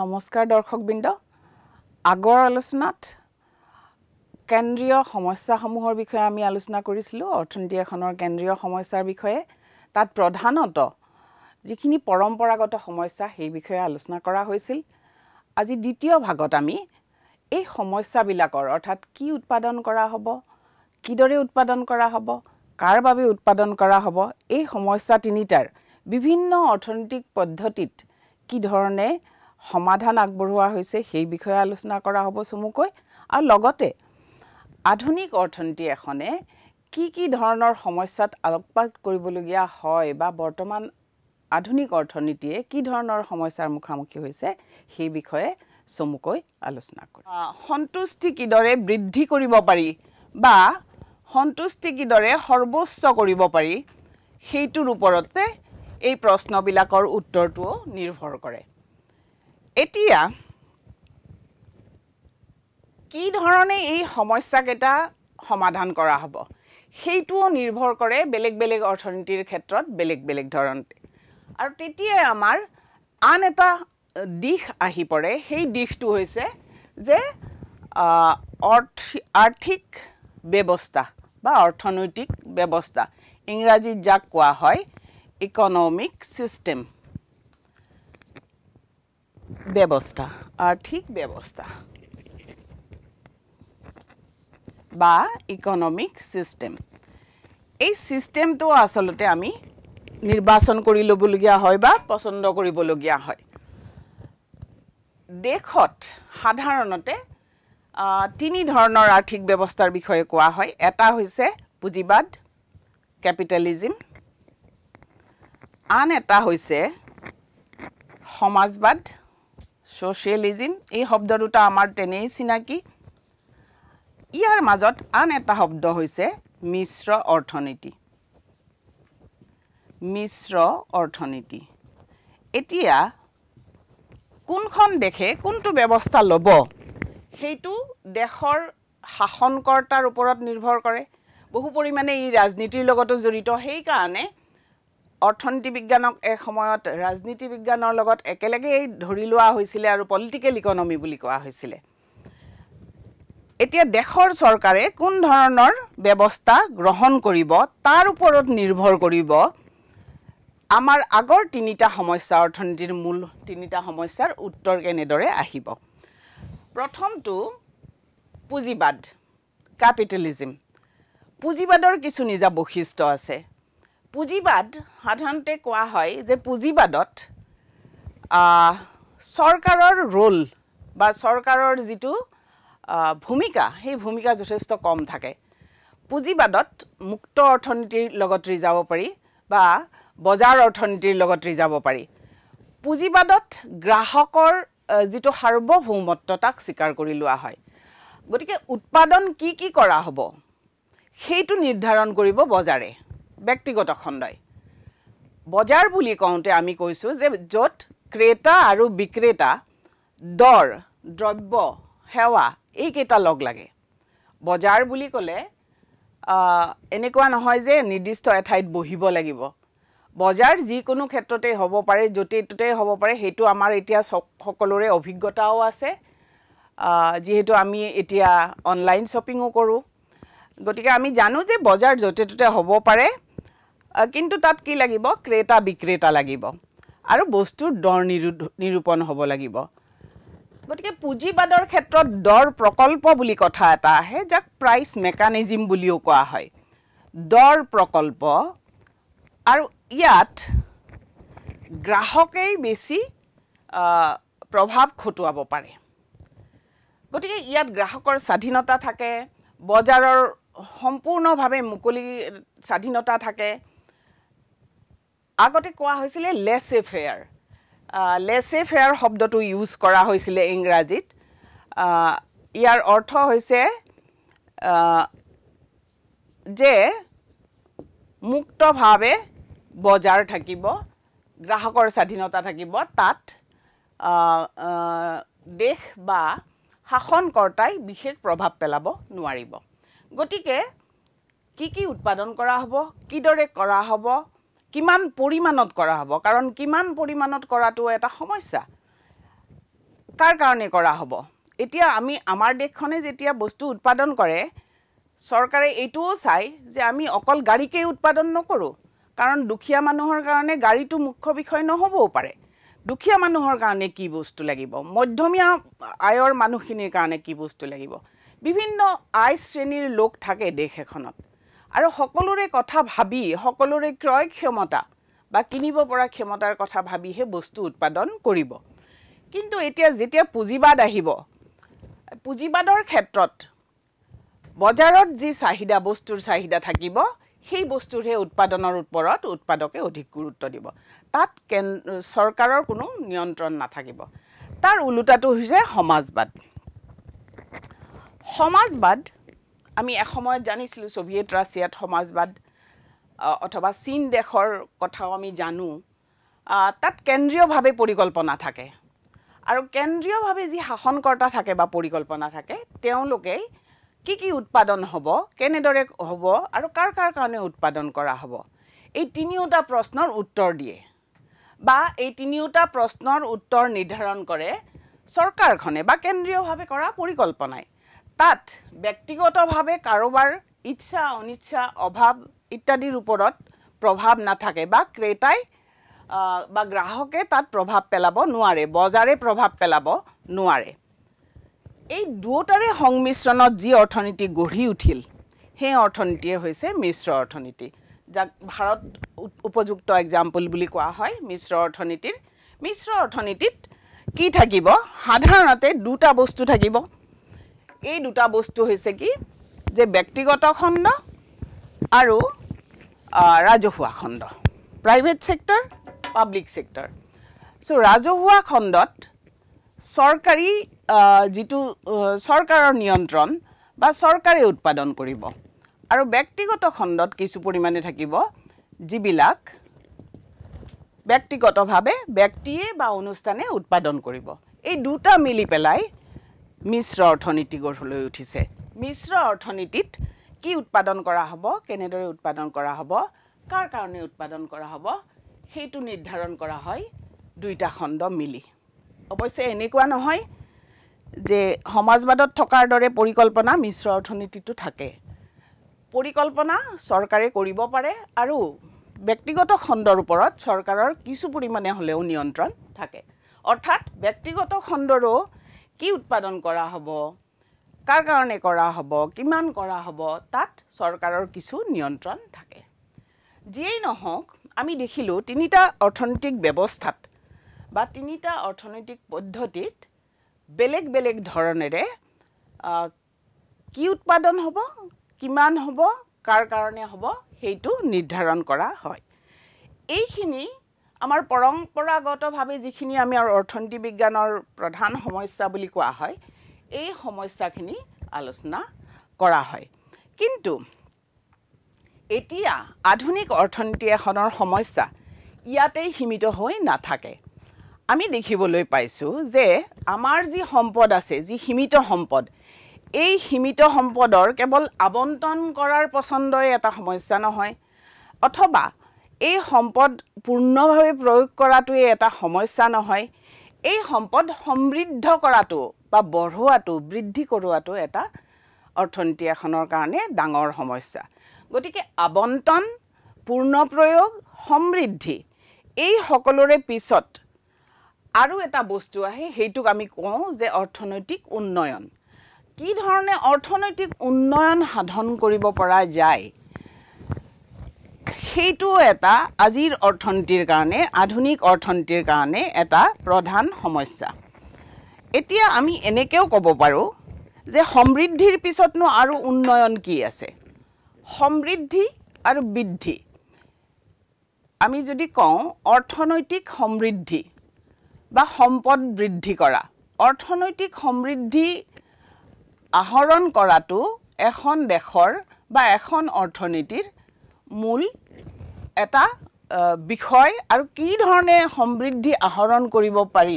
নমস্কাৰ দৰ্শকবৃন্দ আগৰ আলোচনাত কেন্দ্ৰীয় সমস্যাসমূহৰ বিষয়ে আমি আলোচনা কৰিছিলোঁ অৰ্থনীতি এখনৰ কেন্দ্ৰীয় সমস্যাৰ বিষয়ে তাত প্ৰধানত যিখিনি পৰম্পৰাগত সমস্যা সেই বিষয়ে আলোচনা কৰা হৈছিল আজি দ্বিতীয় ভাগত আমি এই সমস্যাবিলাকৰ অৰ্থাৎ কি উৎপাদন কৰা হ'ব কিদৰে উৎপাদন কৰা হ'ব কাৰ বাবে উৎপাদন কৰা হ'ব এই সমস্যা তিনিটাৰ বিভিন্ন অৰ্থনৈতিক পদ্ধতিত কি ধৰণে সমাধান আগবঢ়োৱা হৈছে সেই বিষয়ে আলোচনা কৰা হ'ব চমুকৈ আৰু লগতে আধুনিক অৰ্থনীতি এখনে কি কি ধৰণৰ সমস্যাত আলোকপাত কৰিবলগীয়া হয় বা বৰ্তমান আধুনিক অৰ্থনীতিয়ে কি ধৰণৰ সমস্যাৰ মুখামুখি হৈছে সেই বিষয়ে চমুকৈ আলোচনা কৰোঁ সন্তুষ্টি কিদৰে বৃদ্ধি কৰিব পাৰি বা সন্তুষ্টি কিদৰে সৰ্বোচ্চ কৰিব পাৰি সেইটোৰ ওপৰতে এই প্ৰশ্নবিলাকৰ উত্তৰটোও নিৰ্ভৰ কৰে এতিয়া কি ধৰণে এই সমস্যাকেইটা সমাধান কৰা হ'ব সেইটোও নিৰ্ভৰ কৰে বেলেগ বেলেগ অৰ্থনীতিৰ ক্ষেত্ৰত বেলেগ বেলেগ ধৰণে আৰু তেতিয়াই আমাৰ আন এটা দিশ আহি পৰে সেই দিশটো হৈছে যে অৰ্থ আৰ্থিক ব্যৱস্থা বা অৰ্থনৈতিক ব্যৱস্থা ইংৰাজীত যাক কোৱা হয় ইকনমিক ছিষ্টেম ব্যৱস্থা আৰ্থিক ব্যৱস্থা বা ইকনমিক ছিষ্টেম এই ছিষ্টেমটো আচলতে আমি নিৰ্বাচন কৰি ল'বলগীয়া হয় বা পচন্দ কৰিবলগীয়া হয় দেশত সাধাৰণতে তিনি ধৰণৰ আৰ্থিক ব্যৱস্থাৰ বিষয়ে কোৱা হয় এটা হৈছে পুঁজিবাদ কেপিটেলিজিম আন এটা হৈছে সমাজবাদ ছ'চিয়েলিজিম এই শব্দ দুটা আমাৰ তেনেই চিনাকি ইয়াৰ মাজত আন এটা শব্দ হৈছে মিশ্ৰ অৰ্থনীতি মিশ্ৰ অৰ্থনীতি এতিয়া কোনখন দেশে কোনটো ব্যৱস্থা ল'ব সেইটো দেশৰ শাসনকৰ্তাৰ ওপৰত নিৰ্ভৰ কৰে বহু পৰিমাণে ই ৰাজনীতিৰ লগতো জড়িত সেইকাৰণে অৰ্থনীতি বিজ্ঞানক এক সময়ত ৰাজনীতি বিজ্ঞানৰ লগত একেলগেই ধৰি লোৱা হৈছিলে আৰু পলিটিকেল ইকনমি বুলি কোৱা হৈছিলে এতিয়া দেশৰ চৰকাৰে কোন ধৰণৰ ব্যৱস্থা গ্ৰহণ কৰিব তাৰ ওপৰত নিৰ্ভৰ কৰিব আমাৰ আগৰ তিনিটা সমস্যা অৰ্থনীতিৰ মূল তিনিটা সমস্যাৰ উত্তৰ কেনেদৰে আহিব প্ৰথমটো পুঁজিবাদ কেপিটেলিজিম পুঁজিবাদৰ কিছু নিজা বৈশিষ্ট্য আছে পুঁজিবাদ সাধাৰণতে কোৱা হয় যে পুঁজিবাদত চৰকাৰৰ ৰোল বা চৰকাৰৰ যিটো ভূমিকা সেই ভূমিকা যথেষ্ট কম থাকে পুঁজিবাদত মুক্ত অৰ্থনীতিৰ লগত ৰিজাব পাৰি বা বজাৰ অৰ্থনীতিৰ লগত ৰিজাব পাৰি পুঁজিবাদত গ্ৰাহকৰ যিটো সাৰ্বভৌমত্ব তাক স্বীকাৰ কৰি লোৱা হয় গতিকে উৎপাদন কি কি কৰা হ'ব সেইটো নিৰ্ধাৰণ কৰিব বজাৰে ব্যক্তিগত খণ্ডই বজাৰ বুলি কওঁতে আমি কৈছোঁ যে য'ত ক্ৰেতা আৰু বিক্ৰেতা দৰ দ্ৰব্য সেৱা এইকেইটা লগ লাগে বজাৰ বুলি ক'লে এনেকুৱা নহয় যে নিৰ্দিষ্ট এঠাইত বহিব লাগিব বজাৰ যিকোনো ক্ষেত্ৰতে হ'ব পাৰে য'তে ত'তেই হ'ব পাৰে সেইটো আমাৰ এতিয়া সকলোৰে অভিজ্ঞতাও আছে যিহেতু আমি এতিয়া অনলাইন শ্বপিঙো কৰোঁ গতিকে আমি জানো যে বজাৰ য'তে ত'তে হ'ব পাৰে কিন্তু তাত কি লাগিব ক্ৰেতা বিক্ৰেতা লাগিব আৰু বস্তুৰ দৰ নিৰু নিৰূপণ হ'ব লাগিব গতিকে পুঁজিবাদৰ ক্ষেত্ৰত দৰ প্ৰকল্প বুলি কথা এটা আহে যাক প্ৰাইচ মেকানিজিম বুলিও কোৱা হয় দৰ প্ৰকল্প আৰু ইয়াত গ্ৰাহকেই বেছি প্ৰভাৱ খটুৱাব পাৰে গতিকে ইয়াত গ্ৰাহকৰ স্বাধীনতা থাকে বজাৰৰ সম্পূৰ্ণভাৱে মুকলি স্বাধীনতা থাকে আগতে কোৱা হৈছিলে লেছে ফেয়াৰ লেছে ফেয়াৰ শব্দটো ইউজ কৰা হৈছিলে ইংৰাজীত ইয়াৰ অৰ্থ হৈছে যে মুক্তভাৱে বজাৰ থাকিব গ্ৰাহকৰ স্বাধীনতা থাকিব তাত দেশ বা শাসনকৰ্তাই বিশেষ প্ৰভাৱ পেলাব নোৱাৰিব গতিকে কি কি উৎপাদন কৰা হ'ব কিদৰে কৰা হ'ব কিমান পৰিমাণত কৰা হ'ব কাৰণ কিমান পৰিমাণত কৰাটো এটা সমস্যা কাৰ কাৰণে কৰা হ'ব এতিয়া আমি আমাৰ দেশখনে যেতিয়া বস্তু উৎপাদন কৰে চৰকাৰে এইটোও চায় যে আমি অকল গাড়ীকেই উৎপাদন নকৰোঁ কাৰণ দুখীয়া মানুহৰ কাৰণে গাড়ীটো মুখ্য বিষয় নহ'বও পাৰে দুখীয়া মানুহৰ কাৰণে কি বস্তু লাগিব মধ্যমীয়া আয়ৰ মানুহখিনিৰ কাৰণে কি বস্তু লাগিব বিভিন্ন আয় শ্ৰেণীৰ লোক থাকে দেশ এখনত আৰু সকলোৰে কথা ভাবি সকলোৰে ক্ৰয় ক্ষমতা বা কিনিব পৰা ক্ষমতাৰ কথা ভাবিহে বস্তু উৎপাদন কৰিব কিন্তু এতিয়া যেতিয়া পুঁজিবাদ আহিব পুঁজিবাদৰ ক্ষেত্ৰত বজাৰত যি চাহিদা বস্তুৰ চাহিদা থাকিব সেই বস্তুৰহে উৎপাদনৰ ওপৰত উৎপাদকে অধিক গুৰুত্ব দিব তাত কেন চৰকাৰৰ কোনো নিয়ন্ত্ৰণ নাথাকিব তাৰ ওলোটাটো হৈছে সমাজবাদ সমাজবাদ আমি এসময়ত জানিছিলোঁ ছোভিয়েট ৰাছিয়াত সমাজবাদ অথবা চীন দেশৰ কথাও আমি জানো তাত কেন্দ্ৰীয়ভাৱে পৰিকল্পনা থাকে আৰু কেন্দ্ৰীয়ভাৱে যি শাসনকৰ্তা থাকে বা পৰিকল্পনা থাকে তেওঁলোকে কি কি উৎপাদন হ'ব কেনেদৰে হ'ব আৰু কাৰ কাৰ কাৰণে উৎপাদন কৰা হ'ব এই তিনিওটা প্ৰশ্নৰ উত্তৰ দিয়ে বা এই তিনিওটা প্ৰশ্নৰ উত্তৰ নিৰ্ধাৰণ কৰে চৰকাৰখনে বা কেন্দ্ৰীয়ভাৱে কৰা পৰিকল্পনাই তাত ব্যক্তিগতভাৱে কাৰোবাৰ ইচ্ছা অনিচ্ছা অভাৱ ইত্যাদিৰ ওপৰত প্ৰভাৱ নাথাকে বা ক্ৰেতাই বা গ্ৰাহকে তাত প্ৰভাৱ পেলাব নোৱাৰে বজাৰে প্ৰভাৱ পেলাব নোৱাৰে এই দুয়োটাৰে সংমিশ্ৰণত যি অৰ্থনীতি গঢ়ি উঠিল সেই অৰ্থনীতিয়ে হৈছে মিশ্ৰ অৰ্থনীতি যাক ভাৰত উপযুক্ত একজাম্পল বুলি কোৱা হয় মিশ্ৰ অৰ্থনীতিৰ মিশ্ৰ অৰ্থনীতিত কি থাকিব সাধাৰণতে দুটা বস্তু থাকিব এই দুটা বস্তু হৈছে কি যে ব্যক্তিগত খণ্ড আৰু ৰাজহুৱা খণ্ড প্ৰাইভেট চেক্টৰ পাব্লিক চেক্টৰ চ' ৰাজহুৱা খণ্ডত চৰকাৰী যিটো চৰকাৰৰ নিয়ন্ত্ৰণ বা চৰকাৰে উৎপাদন কৰিব আৰু ব্যক্তিগত খণ্ডত কিছু পৰিমাণে থাকিব যিবিলাক ব্যক্তিগতভাৱে ব্যক্তিয়ে বা অনুষ্ঠানে উৎপাদন কৰিব এই দুটা মিলি পেলাই মিশ্ৰ অৰ্থনীতি গঢ় লৈ উঠিছে মিশ্ৰ অৰ্থনীতিত কি উৎপাদন কৰা হ'ব কেনেদৰে উৎপাদন কৰা হ'ব কাৰ কাৰণে উৎপাদন কৰা হ'ব সেইটো নিৰ্ধাৰণ কৰা হয় দুইটা খণ্ড মিলি অৱশ্যে এনেকুৱা নহয় যে সমাজবাদত থকাৰ দৰে পৰিকল্পনা মিশ্ৰ অৰ্থনীতিটো থাকে পৰিকল্পনা চৰকাৰে কৰিব পাৰে আৰু ব্যক্তিগত খণ্ডৰ ওপৰত চৰকাৰৰ কিছু পৰিমাণে হ'লেও নিয়ন্ত্ৰণ থাকে অৰ্থাৎ ব্যক্তিগত খণ্ডৰো কি উৎপাদন কৰা হ'ব কাৰ কাৰণে কৰা হ'ব কিমান কৰা হ'ব তাত চৰকাৰৰ কিছু নিয়ন্ত্ৰণ থাকে যিয়েই নহওক আমি দেখিলোঁ তিনিটা অৰ্থনৈতিক ব্যৱস্থাত বা তিনিটা অৰ্থনৈতিক পদ্ধতিত বেলেগ বেলেগ ধৰণেৰে কি উৎপাদন হ'ব কিমান হ'ব কাৰ কাৰণে হ'ব সেইটো নিৰ্ধাৰণ কৰা হয় এইখিনি আমাৰ পৰম্পৰাগতভাৱে যিখিনি আমি আৰু অৰ্থনীতি বিজ্ঞানৰ প্ৰধান সমস্যা বুলি কোৱা হয় এই সমস্যাখিনি আলোচনা কৰা হয় কিন্তু এতিয়া আধুনিক অৰ্থনীতি এখনৰ সমস্যা ইয়াতেই সীমিত হৈ নাথাকে আমি দেখিবলৈ পাইছোঁ যে আমাৰ যি সম্পদ আছে যি সীমিত সম্পদ এই সীমিত সম্পদৰ কেৱল আৱণ্টন কৰাৰ পচন্দই এটা সমস্যা নহয় অথবা এই সম্পদ পূৰ্ণভাৱে প্ৰয়োগ কৰাটোৱেই এটা সমস্যা নহয় এই সম্পদ সমৃদ্ধ কৰাটো বা বঢ়োৱাটো বৃদ্ধি কৰোৱাটো এটা অৰ্থনীতি এখনৰ কাৰণে ডাঙৰ সমস্যা গতিকে আৱণ্টন পূৰ্ণ প্ৰয়োগ সমৃদ্ধি এই সকলোৰে পিছত আৰু এটা বস্তু আহে সেইটোক আমি কওঁ যে অৰ্থনৈতিক উন্নয়ন কি ধৰণে অৰ্থনৈতিক উন্নয়ন সাধন কৰিব পৰা যায় সেইটো এটা আজিৰ অৰ্থনীতিৰ কাৰণে আধুনিক অৰ্থনীতিৰ কাৰণে এটা প্ৰধান সমস্যা এতিয়া আমি এনেকৈও ক'ব পাৰোঁ যে সমৃদ্ধিৰ পিছতনো আৰু উন্নয়ন কি আছে সমৃদ্ধি আৰু বৃদ্ধি আমি যদি কওঁ অৰ্থনৈতিক সমৃদ্ধি বা সম্পদ বৃদ্ধি কৰা অৰ্থনৈতিক সমৃদ্ধি আহৰণ কৰাটো এখন দেশৰ বা এখন অৰ্থনীতিৰ মূল এটা বিষয় আৰু কি ধৰণে সমৃদ্ধি আহৰণ কৰিব পাৰি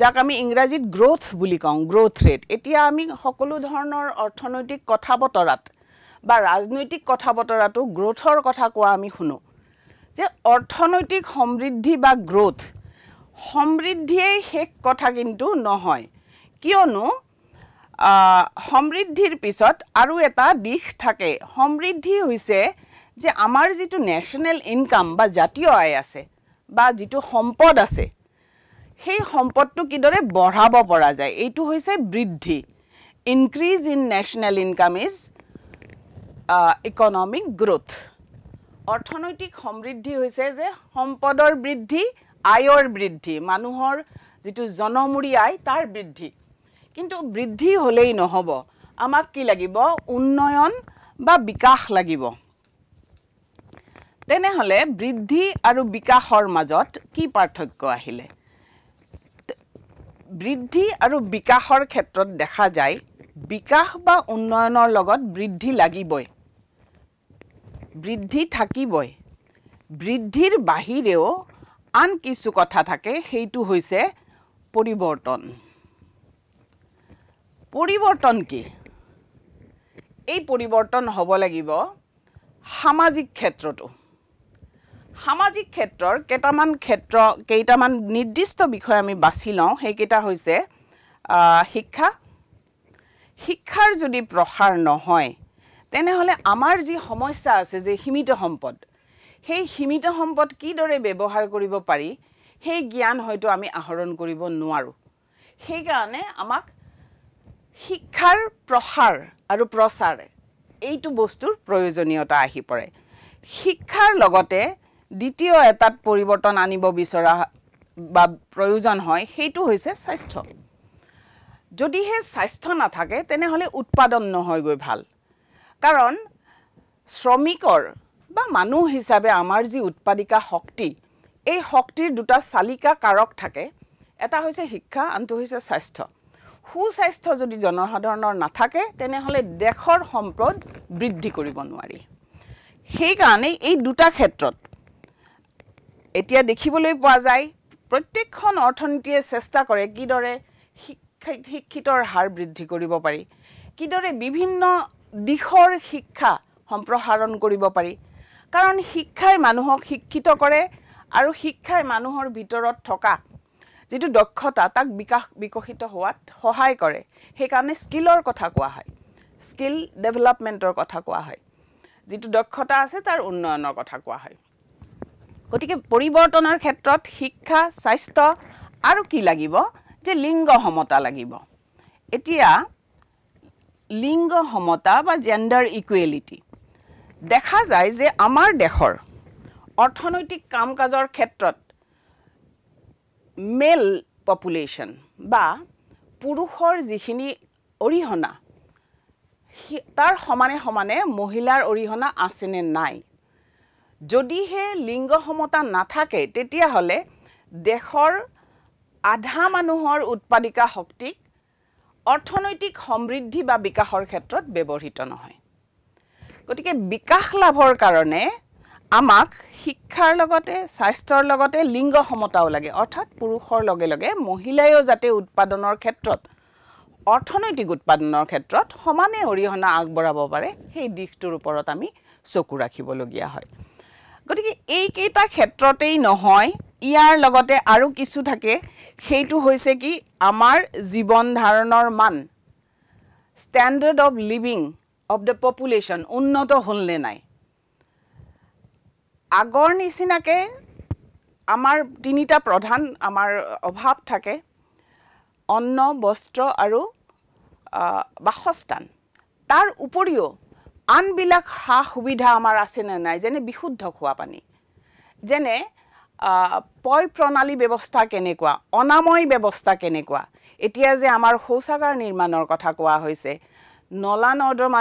যাক আমি ইংৰাজীত গ্ৰ'থ বুলি কওঁ গ্ৰ'থ ৰেট এতিয়া আমি সকলো ধৰণৰ অৰ্থনৈতিক কথা বতৰাত বা ৰাজনৈতিক কথা বতৰাতো গ্ৰ'থৰ কথা কোৱা আমি শুনো যে অৰ্থনৈতিক সমৃদ্ধি বা গ্ৰ'থ সমৃদ্ধিয়েই শেষ কথা কিন্তু নহয় কিয়নো সমৃদ্ধিৰ পিছত আৰু এটা দিশ থাকে সমৃদ্ধি হৈছে যে আমাৰ যিটো নেশ্যনেল ইনকাম বা জাতীয় আয় আছে বা যিটো সম্পদ আছে সেই সম্পদটো কিদৰে বঢ়াব পৰা যায় এইটো হৈছে বৃদ্ধি increase in national income is economic growth অৰ্থনৈতিক সমৃদ্ধি হৈছে যে সম্পদৰ বৃদ্ধি আয়ৰ বৃদ্ধি মানুহৰ যিটো জনমূৰি আয় তাৰ বৃদ্ধি কিন্তু বৃদ্ধি হ'লেই নহ'ব আমাক কি লাগিব উন্নয়ন বা বিকাশ লাগিব তেনেহ'লে বৃদ্ধি আৰু বিকাশৰ মাজত কি পাৰ্থক্য আহিলে বৃদ্ধি আৰু বিকাশৰ ক্ষেত্ৰত দেখা যায় বিকাশ বা উন্নয়নৰ লগত বৃদ্ধি লাগিবই বৃদ্ধি থাকিবই বৃদ্ধিৰ বাহিৰেও আন কিছু কথা থাকে সেইটো হৈছে পৰিৱৰ্তন পৰিৱৰ্তন কি এই পৰিৱৰ্তন হ'ব লাগিব সামাজিক ক্ষেত্ৰতো সামাজিক ক্ষেত্ৰৰ কেইটামান ক্ষেত্ৰ কেইটামান নিৰ্দিষ্ট বিষয় আমি বাছি লওঁ সেইকেইটা হৈছে শিক্ষা শিক্ষাৰ যদি প্ৰসাৰ নহয় তেনেহ'লে আমাৰ যি সমস্যা আছে যে সীমিত সম্পদ সেই সীমিত সম্পদ কিদৰে ব্যৱহাৰ কৰিব পাৰি সেই জ্ঞান হয়তো আমি আহৰণ কৰিব নোৱাৰোঁ সেইকাৰণে আমাক শিক্ষাৰ প্ৰসাৰ আৰু প্ৰচাৰ এইটো বস্তুৰ প্ৰয়োজনীয়তা আহি পৰে শিক্ষাৰ লগতে দ্বিতীয় এটাত পৰিৱৰ্তন আনিব বিচৰা বা প্ৰয়োজন হয় সেইটো হৈছে স্বাস্থ্য যদিহে স্বাস্থ্য নাথাকে তেনেহ'লে উৎপাদন নহয়গৈ ভাল কাৰণ শ্ৰমিকৰ বা মানুহ হিচাপে আমাৰ যি উৎপাদিকা শক্তি এই শক্তিৰ দুটা চালিকা কাৰক থাকে এটা হৈছে শিক্ষা আনটো হৈছে স্বাস্থ্য সুস্বাস্থ্য যদি জনসাধাৰণৰ নাথাকে তেনেহ'লে দেশৰ সম্পদ বৃদ্ধি কৰিব নোৱাৰি সেইকাৰণে এই দুটা ক্ষেত্ৰত এতিয়া দেখিবলৈ পোৱা যায় প্ৰত্যেকখন অৰ্থনীতিয়ে চেষ্টা কৰে কিদৰে শিক্ষা শিক্ষিতৰ হাৰ বৃদ্ধি কৰিব পাৰি কিদৰে বিভিন্ন দিশৰ শিক্ষা সম্প্ৰসাৰণ কৰিব পাৰি কাৰণ শিক্ষাই মানুহক শিক্ষিত কৰে আৰু শিক্ষাই মানুহৰ ভিতৰত থকা যিটো দক্ষতা তাক বিকাশ বিকশিত হোৱাত সহায় কৰে সেইকাৰণে স্কিলৰ কথা কোৱা হয় স্কিল ডেভেলপমেণ্টৰ কথা কোৱা হয় যিটো দক্ষতা আছে তাৰ উন্নয়নৰ কথা কোৱা হয় গতিকে পৰিৱৰ্তনৰ ক্ষেত্ৰত শিক্ষা স্বাস্থ্য আৰু কি লাগিব যে লিংগ সমতা লাগিব এতিয়া লিংগ সমতা বা জেণ্ডাৰ ইকুৱেলিটি দেখা যায় যে আমাৰ দেশৰ অৰ্থনৈতিক কাম কাজৰ ক্ষেত্ৰত মেল পপুলেশ্যন বা পুৰুষৰ যিখিনি অৰিহণা তাৰ সমানে সমানে মহিলাৰ অৰিহণা আছেনে নাই যদিহে লিংগ সমতা নাথাকে তেতিয়াহ'লে দেশৰ আধা মানুহৰ উৎপাদিকা শক্তিক অৰ্থনৈতিক সমৃদ্ধি বা বিকাশৰ ক্ষেত্ৰত ব্যৱহৃত নহয় গতিকে বিকাশ লাভৰ কাৰণে আমাক শিক্ষাৰ লগতে স্বাস্থ্যৰ লগতে লিংগ সমতাও লাগে অৰ্থাৎ পুৰুষৰ লগে লগে মহিলায়ো যাতে উৎপাদনৰ ক্ষেত্ৰত অৰ্থনৈতিক উৎপাদনৰ ক্ষেত্ৰত সমানে অৰিহণা আগবঢ়াব পাৰে সেই দিশটোৰ ওপৰত আমি চকু ৰাখিবলগীয়া হয় গতিকে এইকেইটা ক্ষেত্ৰতেই নহয় ইয়াৰ লগতে আৰু কিছু থাকে সেইটো হৈছে কি আমাৰ জীৱন ধাৰণৰ মান standard of living of the population উন্নত হ'ল নে নাই আগৰ নিচিনাকৈ আমাৰ তিনিটা প্ৰধান আমাৰ অভাৱ থাকে অন্ন বস্ত্ৰ আৰু বাসস্থান তাৰ উপৰিও আনবিলাক সা সুবিধা আমাৰ আছেনে নাই যেনে বিশুদ্ধ খোৱা পানী যেনে পয় প্ৰণালী ব্যৱস্থা কেনেকুৱা অনাময় ব্যৱস্থা কেনেকুৱা এতিয়া যে আমাৰ শৌচাগাৰ নিৰ্মাণৰ কথা কোৱা হৈছে নলা নৰ্দমা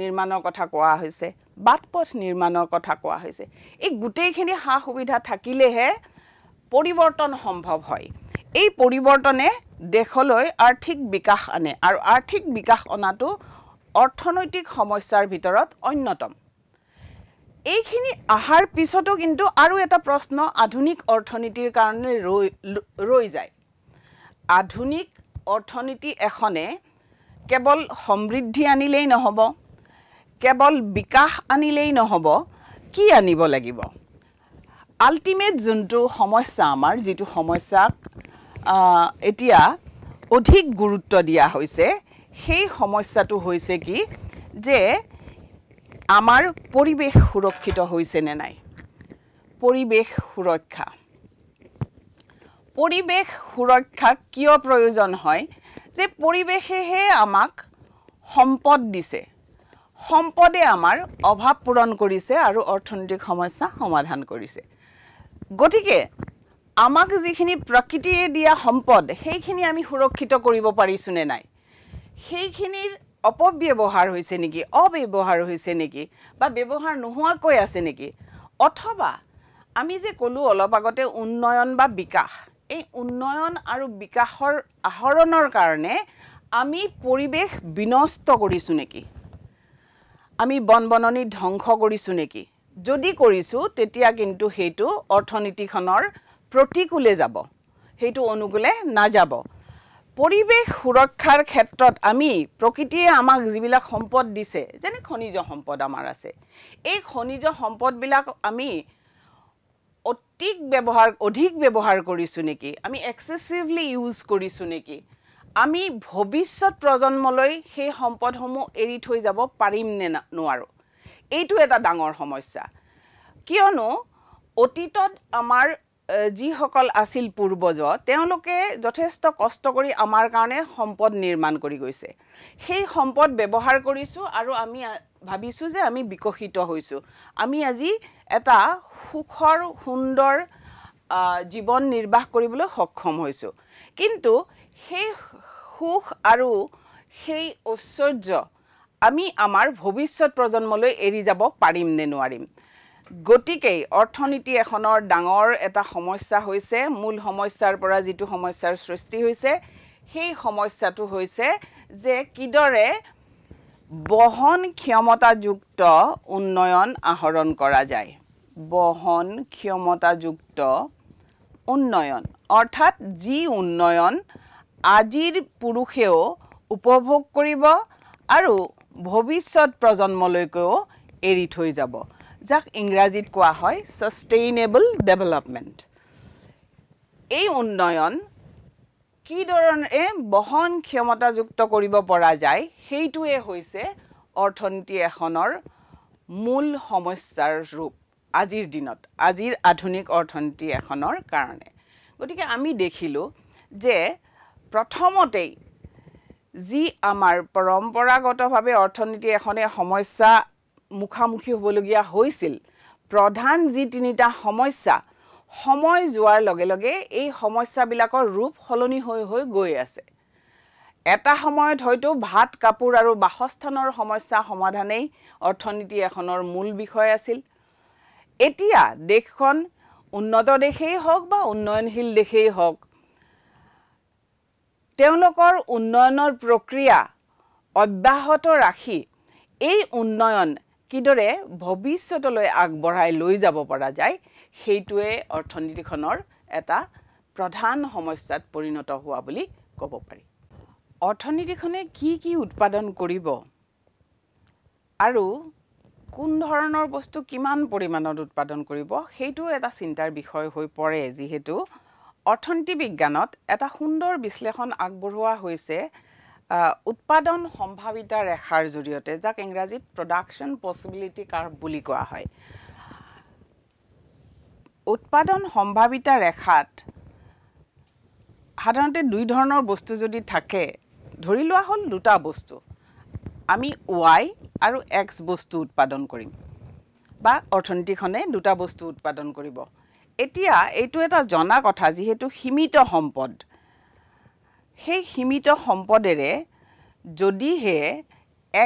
নিৰ্মাণৰ কথা কোৱা হৈছে বাট পথ নিৰ্মাণৰ কথা কোৱা হৈছে এই গোটেইখিনি সা সুবিধা থাকিলেহে পৰিৱৰ্তন সম্ভৱ হয় এই পৰিৱৰ্তনে দেশলৈ আৰ্থিক বিকাশ আনে আৰু আৰ্থিক বিকাশ অনাটো অৰ্থনৈতিক সমস্যাৰ ভিতৰত অন্যতম এইখিনি অহাৰ পিছতো কিন্তু আৰু এটা প্ৰশ্ন আধুনিক অৰ্থনীতিৰ কাৰণে ৰৈ ৰৈ যায় আধুনিক অৰ্থনীতি এখনে কেৱল সমৃদ্ধি আনিলেই নহ'ব কেৱল বিকাশ আনিলেই নহ'ব কি আনিব লাগিব আল্টিমেট যোনটো সমস্যা আমাৰ যিটো সমস্যাক এতিয়া অধিক গুৰুত্ব দিয়া হৈছে সেই সমস্যাটো হৈছে কি যে আমাৰ পৰিৱেশ সুৰক্ষিত হৈছে নে নাই পৰিৱেশ সুৰক্ষা পৰিৱেশ সুৰক্ষা কিয় প্ৰয়োজন হয় যে পৰিৱেশেহে আমাক সম্পদ দিছে সম্পদে আমাৰ অভাৱ পূৰণ কৰিছে আৰু অৰ্থনৈতিক সমস্যা সমাধান কৰিছে গতিকে আমাক যিখিনি প্ৰকৃতিয়ে দিয়া সম্পদ সেইখিনি আমি সুৰক্ষিত কৰিব পাৰিছোঁ নে নাই সেইখিনিৰ অপব্যৱহাৰ হৈছে নেকি অব্যৱহাৰ হৈছে নেকি বা ব্যৱহাৰ নোহোৱাকৈ আছে নেকি অথবা আমি যে ক'লোঁ অলপ আগতে উন্নয়ন বা বিকাশ এই উন্নয়ন আৰু বিকাশৰ আহৰণৰ কাৰণে আমি পৰিৱেশ বিনষ্ট কৰিছোঁ নেকি আমি বন বননি ধ্বংস কৰিছোঁ নেকি যদি কৰিছোঁ তেতিয়া কিন্তু সেইটো অৰ্থনীতিখনৰ প্ৰতিকূলে যাব সেইটো অনুকূলে নাযাব পৰিৱেশ সুৰক্ষাৰ ক্ষেত্ৰত আমি প্ৰকৃতিয়ে আমাক যিবিলাক সম্পদ দিছে যেনে খনিজ সম্পদ আমাৰ আছে এই খনিজ সম্পদবিলাক আমি অতিক ব্যৱহাৰ অধিক ব্যৱহাৰ কৰিছোঁ নেকি আমি এক্সেচিভলি ইউজ কৰিছোঁ নেকি আমি ভৱিষ্যত প্ৰজন্মলৈ সেই সম্পদসমূহ এৰি থৈ যাব পাৰিম নে নোৱাৰোঁ এইটো এটা ডাঙৰ সমস্যা কিয়নো অতীতত আমাৰ যিসকল আছিল পূৰ্বজ তেওঁলোকে যথেষ্ট কষ্ট কৰি আমাৰ কাৰণে সম্পদ নিৰ্মাণ কৰি গৈছে সেই সম্পদ ব্যৱহাৰ কৰিছোঁ আৰু আমি ভাবিছোঁ যে আমি বিকশিত হৈছোঁ আমি আজি এটা সুখৰ সুন্দৰ জীৱন নিৰ্বাহ কৰিবলৈ সক্ষম হৈছোঁ কিন্তু সেই সুখ আৰু সেই ঐশ্বৰ্য আমি আমাৰ ভৱিষ্যত প্ৰজন্মলৈ এৰি যাব পাৰিম নে নোৱাৰিম গতিকে অৰ্থনীতি এখনৰ ডাঙৰ এটা সমস্যা হৈছে মূল সমস্যাৰ পৰা যিটো সমস্যাৰ সৃষ্টি হৈছে সেই সমস্যাটো হৈছে যে কিদৰে বহন ক্ষমতাযুক্ত উন্নয়ন আহৰণ কৰা যায় বহন ক্ষমতাযুক্ত উন্নয়ন অৰ্থাৎ যি উন্নয়ন আজিৰ পুৰুষেও উপভোগ কৰিব আৰু ভৱিষ্যত প্ৰজন্মলৈকেও এৰি থৈ যাব যাক ইংৰাজীত কোৱা হয় ছাষ্টেইনেবল ডেভেলপমেণ্ট এই উন্নয়ন কি ধৰণে বহন ক্ষমতাযুক্ত কৰিব পৰা যায় সেইটোৱে হৈছে অৰ্থনীতি এখনৰ মূল সমস্যাৰ ৰূপ আজিৰ দিনত আজিৰ আধুনিক অৰ্থনীতি এখনৰ কাৰণে গতিকে আমি দেখিলোঁ যে প্ৰথমতেই যি আমাৰ পৰম্পৰাগতভাৱে অৰ্থনীতি এখনে সমস্যা মুখামুখি হ'বলগীয়া হৈছিল প্ৰধান যি তিনিটা সমস্যা সময় যোৱাৰ লগে লগে এই সমস্যাবিলাকৰ ৰূপ সলনি হৈ হৈ গৈ আছে এটা সময়ত হয়তো ভাত কাপোৰ আৰু বাসস্থানৰ সমস্যা সমাধানেই অৰ্থনীতি এখনৰ মূল বিষয় আছিল এতিয়া দেশখন উন্নত দেশেই হওক বা উন্নয়নশীল দেশেই হওক তেওঁলোকৰ উন্নয়নৰ প্ৰক্ৰিয়া অব্যাহত ৰাখি এই উন্নয়ন কিদৰে ভৱিষ্যতলৈ আগবঢ়াই লৈ যাব পৰা যায় সেইটোৱে অৰ্থনীতিখনৰ এটা প্ৰধান সমস্যাত পৰিণত হোৱা বুলি ক'ব পাৰি অৰ্থনীতিখনে কি কি উৎপাদন কৰিব আৰু কোন ধৰণৰ বস্তু কিমান পৰিমাণত উৎপাদন কৰিব সেইটো এটা চিন্তাৰ বিষয় হৈ পৰে যিহেতু অৰ্থনীতি বিজ্ঞানত এটা সুন্দৰ বিশ্লেষণ আগবঢ়োৱা হৈছে উৎপাদন সম্ভাৱিতা ৰেখাৰ জৰিয়তে যাক ইংৰাজীত প্ৰডাকশ্যন পচিবিলিটি কাৰ্ভ বুলি কোৱা হয় উৎপাদন সম্ভাৱিতা ৰেখাত সাধাৰণতে দুই ধৰণৰ বস্তু যদি থাকে ধৰি লোৱা হ'ল দুটা বস্তু আমি ৱাই আৰু এক্স বস্তু উৎপাদন কৰিম বা অৰ্থনীতিখনে দুটা বস্তু উৎপাদন কৰিব এতিয়া এইটো এটা জনা কথা যিহেতু সীমিত সম্পদ সেই সীমিত সম্পদেৰে যদিহে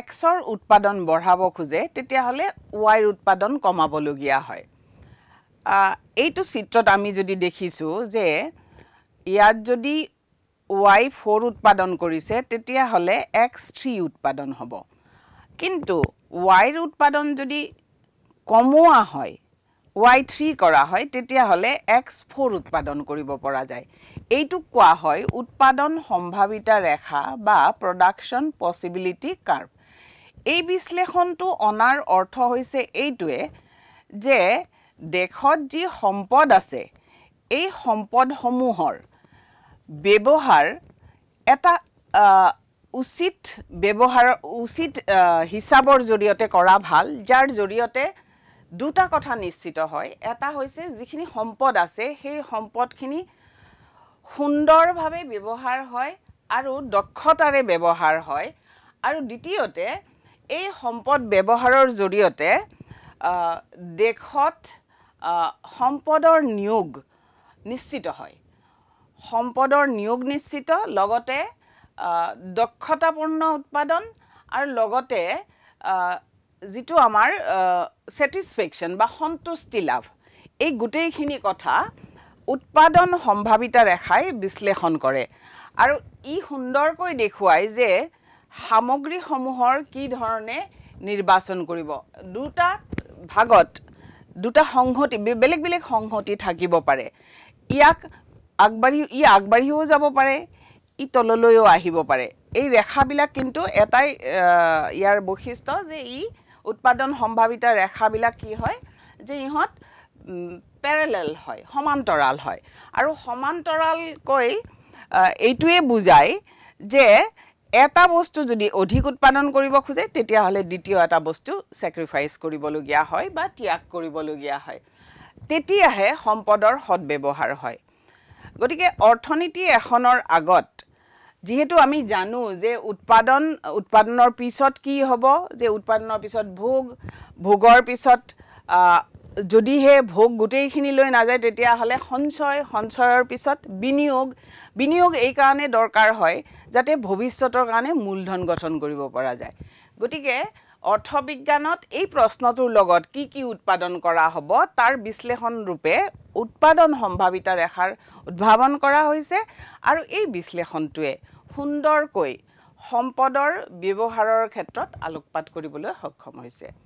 এক্সৰ উৎপাদন বঢ়াব খোজে তেতিয়াহ'লে ৱাইৰ উৎপাদন কমাবলগীয়া হয় এইটো চিত্ৰত আমি যদি দেখিছোঁ যে ইয়াত যদি ৱাই ফ'ৰ উৎপাদন কৰিছে তেতিয়াহ'লে এক্স থ্ৰী উৎপাদন হ'ব কিন্তু ৱাইৰ উৎপাদন যদি কমোৱা হয় ৱাই থ্ৰী কৰা হয় তেতিয়াহ'লে এক্স ফ'ৰ উৎপাদন কৰিব পৰা যায় এইটো কোৱা হয় উৎপাদন সম্ভাৱিতা ৰেখা বা প্ৰডাকশ্যন পচিবিলিটি কাৰ্ভ এই বিশ্লেষণটো অনাৰ অৰ্থ হৈছে এইটোৱে যে দেশত যি সম্পদ আছে এই সম্পদসমূহৰ ব্যৱহাৰ এটা উচিত ব্যৱহাৰ উচিত হিচাপৰ জৰিয়তে কৰা ভাল যাৰ জৰিয়তে দুটা কথা নিশ্চিত হয় এটা হৈছে যিখিনি সম্পদ আছে সেই সম্পদখিনি সুন্দৰভাৱে ব্যৱহাৰ হয় আৰু দক্ষতাৰে ব্যৱহাৰ হয় আৰু দ্বিতীয়তে এই সম্পদ ব্যৱহাৰৰ জৰিয়তে দেশত সম্পদৰ নিয়োগ নিশ্চিত হয় সম্পদৰ নিয়োগ নিশ্চিত লগতে দক্ষতাপূৰ্ণ উৎপাদন আৰু লগতে যিটো আমাৰ ছেটিছফেকশ্যন বা সন্তুষ্টি লাভ এই গোটেইখিনি কথা উৎপাদন সম্ভাৱিতা ৰেখাই বিশ্লেষণ কৰে আৰু ই সুন্দৰকৈ দেখুৱাই যে সামগ্ৰীসমূহৰ কি ধৰণে নিৰ্বাচন কৰিব দুটা ভাগত দুটা সংহতি বেলেগ বেলেগ সংহতি থাকিব পাৰে ইয়াক আগবাঢ়ি ই আগবাঢ়িও যাব পাৰে ই তললৈও আহিব পাৰে এই ৰেখাবিলাক কিন্তু এটাই ইয়াৰ বৈশিষ্ট্য যে ই উৎপাদন সম্ভাৱিতা ৰেখাবিলাক কি হয় যে ইহঁত পেৰেলেল হয় সমান্তৰাল হয় আৰু সমান্তৰালকৈ এইটোৱে বুজায় যে এটা বস্তু যদি অধিক উৎপাদন কৰিব খোজে তেতিয়াহ'লে দ্বিতীয় এটা বস্তু চেক্ৰিফাইচ কৰিবলগীয়া হয় বা ত্যাগ কৰিবলগীয়া হয় তেতিয়াহে সম্পদৰ সদব্যৱহাৰ হয় গতিকে অৰ্থনীতি এখনৰ আগত যিহেতু আমি জানো যে উৎপাদন উৎপাদনৰ পিছত কি হ'ব যে উৎপাদনৰ পিছত ভোগ ভোগৰ পিছত যদিহে ভোগ গোটেইখিনি লৈ নাযায় তেতিয়াহ'লে সঞ্চয় সঞ্চয়ৰ পিছত বিনিয়োগ বিনিয়োগ এইকাৰণে দৰকাৰ হয় যাতে ভৱিষ্যতৰ কাৰণে মূলধন গঠন কৰিব পৰা যায় গতিকে অৰ্থবিজ্ঞানত এই প্ৰশ্নটোৰ লগত কি কি উৎপাদন কৰা হ'ব তাৰ বিশ্লেষণৰূপে উৎপাদন সম্ভাৱিতা ৰেখাৰ উদ্ভাৱন কৰা হৈছে আৰু এই বিশ্লেষণটোৱে সুন্দৰকৈ সম্পদৰ ব্যৱহাৰৰ ক্ষেত্ৰত আলোকপাত কৰিবলৈ সক্ষম হৈছে